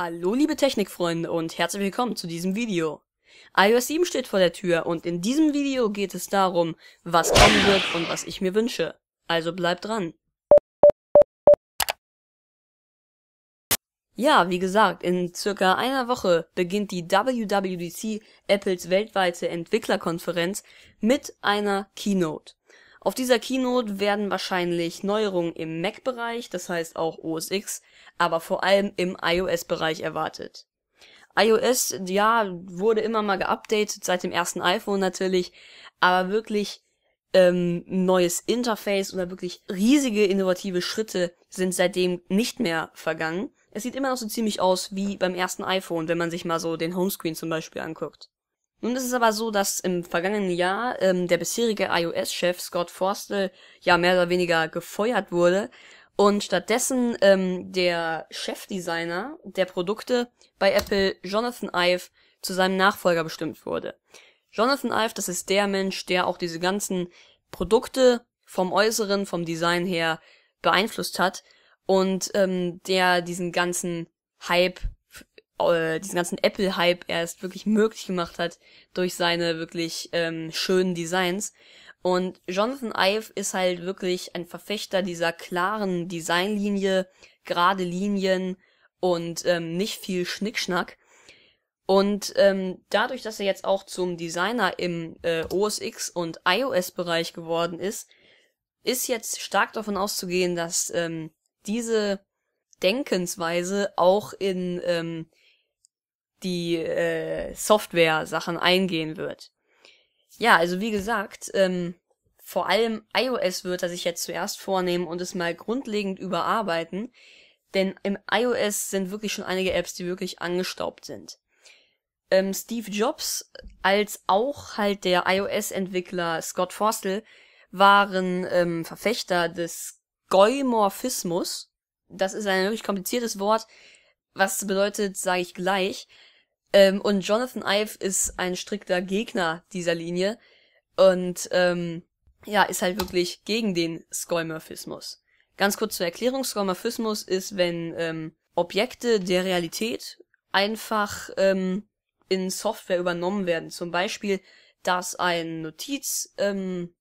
Hallo liebe Technikfreunde und herzlich willkommen zu diesem Video. iOS 7 steht vor der Tür und in diesem Video geht es darum, was kommen wird und was ich mir wünsche. Also bleibt dran. Ja, wie gesagt, in circa einer Woche beginnt die WWDC, Apples weltweite Entwicklerkonferenz, mit einer Keynote. Auf dieser Keynote werden wahrscheinlich Neuerungen im Mac-Bereich, das heißt auch OS X, aber vor allem im iOS-Bereich erwartet. iOS, ja, wurde immer mal geupdatet, seit dem ersten iPhone natürlich, aber wirklich ähm, neues Interface oder wirklich riesige innovative Schritte sind seitdem nicht mehr vergangen. Es sieht immer noch so ziemlich aus wie beim ersten iPhone, wenn man sich mal so den Homescreen zum Beispiel anguckt. Nun ist es aber so, dass im vergangenen Jahr ähm, der bisherige iOS-Chef Scott Forstall ja mehr oder weniger gefeuert wurde und stattdessen ähm, der Chefdesigner der Produkte bei Apple, Jonathan Ive, zu seinem Nachfolger bestimmt wurde. Jonathan Ive, das ist der Mensch, der auch diese ganzen Produkte vom Äußeren, vom Design her beeinflusst hat und ähm, der diesen ganzen Hype äh, diesen ganzen Apple-Hype erst wirklich möglich gemacht hat durch seine wirklich ähm, schönen Designs. Und Jonathan Ive ist halt wirklich ein Verfechter dieser klaren Designlinie, gerade Linien und ähm, nicht viel Schnickschnack. Und ähm, dadurch, dass er jetzt auch zum Designer im äh, OS X und iOS-Bereich geworden ist, ist jetzt stark davon auszugehen, dass ähm, diese Denkensweise auch in ähm, die äh, Software-Sachen eingehen wird. Ja, also wie gesagt, ähm, vor allem iOS wird er sich jetzt zuerst vornehmen und es mal grundlegend überarbeiten, denn im iOS sind wirklich schon einige Apps, die wirklich angestaubt sind. Ähm, Steve Jobs als auch halt der iOS-Entwickler Scott Forstel waren ähm, Verfechter des Goimorphismus. Das ist ein wirklich kompliziertes Wort, was bedeutet, sage ich gleich. Ähm, und Jonathan Ive ist ein strikter Gegner dieser Linie und ähm, ja, ist halt wirklich gegen den Skoimorphismus. Ganz kurz zur Erklärung, Skoimorphismus ist, wenn ähm, Objekte der Realität einfach ähm, in Software übernommen werden. Zum Beispiel, dass ein Notizprogramm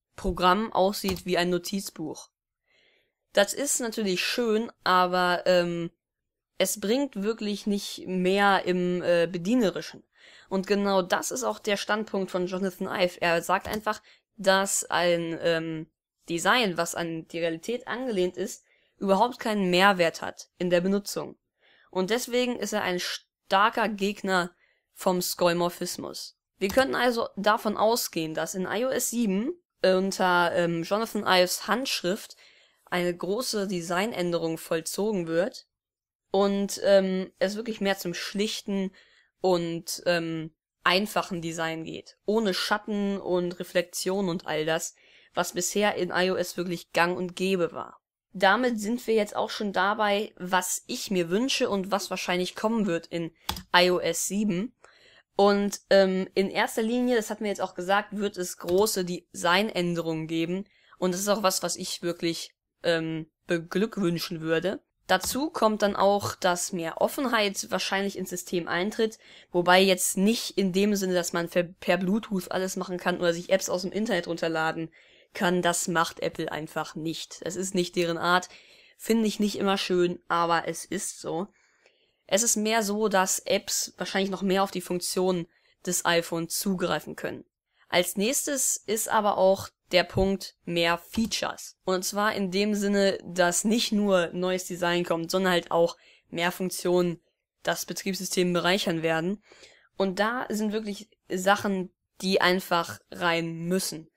ähm, aussieht wie ein Notizbuch. Das ist natürlich schön, aber ähm, es bringt wirklich nicht mehr im äh, Bedienerischen. Und genau das ist auch der Standpunkt von Jonathan Ive. Er sagt einfach, dass ein ähm, Design, was an die Realität angelehnt ist, überhaupt keinen Mehrwert hat in der Benutzung. Und deswegen ist er ein starker Gegner vom Skolmorphismus. Wir könnten also davon ausgehen, dass in iOS 7 unter ähm, Jonathan Ives Handschrift eine große Designänderung vollzogen wird, und ähm, es wirklich mehr zum schlichten und ähm, einfachen Design geht. Ohne Schatten und Reflexion und all das, was bisher in iOS wirklich gang und gäbe war. Damit sind wir jetzt auch schon dabei, was ich mir wünsche und was wahrscheinlich kommen wird in iOS 7. Und ähm, in erster Linie, das hat mir jetzt auch gesagt, wird es große Designänderungen geben. Und das ist auch was, was ich wirklich ähm, beglückwünschen würde. Dazu kommt dann auch, dass mehr Offenheit wahrscheinlich ins System eintritt, wobei jetzt nicht in dem Sinne, dass man per Bluetooth alles machen kann oder sich Apps aus dem Internet runterladen kann, das macht Apple einfach nicht. Es ist nicht deren Art, finde ich nicht immer schön, aber es ist so. Es ist mehr so, dass Apps wahrscheinlich noch mehr auf die Funktionen des iPhone zugreifen können. Als nächstes ist aber auch der Punkt mehr Features. Und zwar in dem Sinne, dass nicht nur neues Design kommt, sondern halt auch mehr Funktionen das Betriebssystem bereichern werden. Und da sind wirklich Sachen, die einfach rein müssen.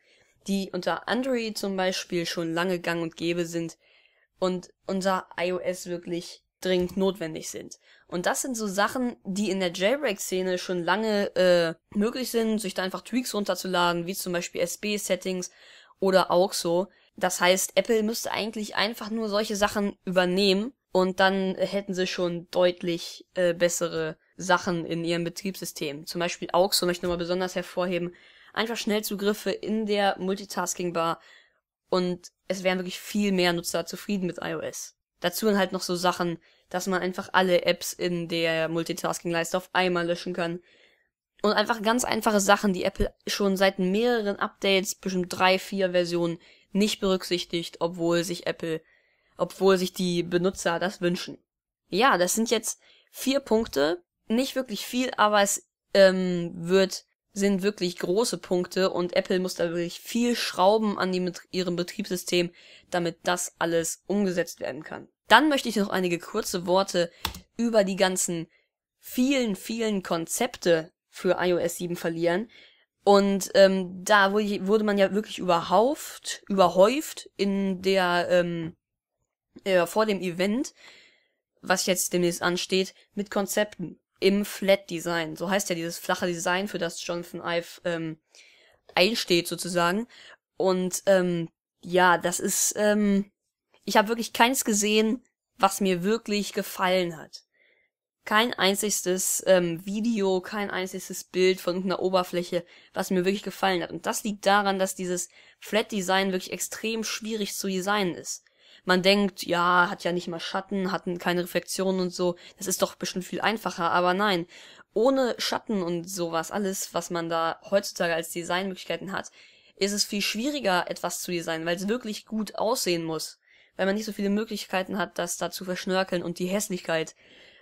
Die unter Android zum Beispiel schon lange gang und gäbe sind und unter iOS wirklich dringend notwendig sind. Und das sind so Sachen, die in der Jailbreak-Szene schon lange äh, möglich sind, sich da einfach Tweaks runterzuladen, wie zum Beispiel SB-Settings oder auch so. Das heißt, Apple müsste eigentlich einfach nur solche Sachen übernehmen und dann hätten sie schon deutlich äh, bessere Sachen in ihrem Betriebssystem. Zum Beispiel auch so möchte ich nochmal besonders hervorheben, einfach Schnellzugriffe in der Multitasking-Bar und es wären wirklich viel mehr Nutzer zufrieden mit iOS. Dazu halt noch so Sachen, dass man einfach alle Apps in der Multitasking-Leiste auf einmal löschen kann. Und einfach ganz einfache Sachen, die Apple schon seit mehreren Updates, bestimmt drei, vier Versionen, nicht berücksichtigt, obwohl sich Apple, obwohl sich die Benutzer das wünschen. Ja, das sind jetzt vier Punkte. Nicht wirklich viel, aber es ähm, wird sind wirklich große Punkte und Apple muss da wirklich viel schrauben an die, ihrem Betriebssystem, damit das alles umgesetzt werden kann. Dann möchte ich noch einige kurze Worte über die ganzen vielen, vielen Konzepte für iOS 7 verlieren. Und ähm, da wurde man ja wirklich überhauft, überhäuft in der ähm, äh, vor dem Event, was jetzt demnächst ansteht, mit Konzepten im Flat Design. So heißt ja dieses flache Design, für das Jonathan Ive ähm, einsteht sozusagen. Und ähm, ja, das ist, ähm, ich habe wirklich keins gesehen, was mir wirklich gefallen hat. Kein einziges ähm, Video, kein einziges Bild von einer Oberfläche, was mir wirklich gefallen hat. Und das liegt daran, dass dieses Flat Design wirklich extrem schwierig zu designen ist man denkt, ja, hat ja nicht mal Schatten, hat keine Reflexionen und so, das ist doch bestimmt viel einfacher, aber nein, ohne Schatten und sowas, alles, was man da heutzutage als Designmöglichkeiten hat, ist es viel schwieriger, etwas zu designen, weil es wirklich gut aussehen muss. Weil man nicht so viele Möglichkeiten hat, das da zu verschnörkeln und die Hässlichkeit,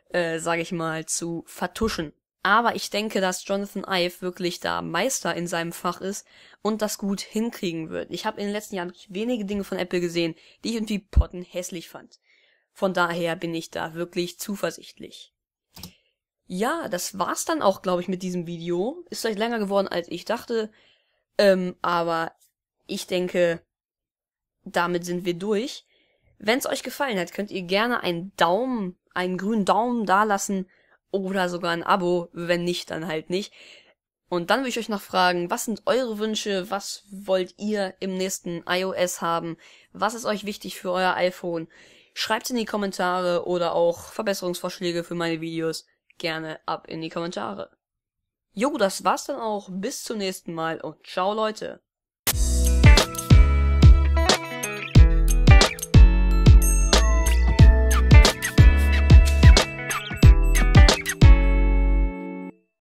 äh, sage ich mal, zu vertuschen. Aber ich denke, dass Jonathan Ive wirklich da Meister in seinem Fach ist und das gut hinkriegen wird. Ich habe in den letzten Jahren wenige Dinge von Apple gesehen, die ich irgendwie potten hässlich fand. Von daher bin ich da wirklich zuversichtlich. Ja, das war's dann auch, glaube ich, mit diesem Video. Ist euch länger geworden, als ich dachte. Ähm, aber ich denke, damit sind wir durch. Wenn es euch gefallen hat, könnt ihr gerne einen Daumen, einen grünen Daumen da lassen oder sogar ein Abo, wenn nicht, dann halt nicht. Und dann will ich euch noch fragen, was sind eure Wünsche, was wollt ihr im nächsten iOS haben, was ist euch wichtig für euer iPhone? Schreibt in die Kommentare oder auch Verbesserungsvorschläge für meine Videos gerne ab in die Kommentare. Jo, das war's dann auch, bis zum nächsten Mal und ciao Leute.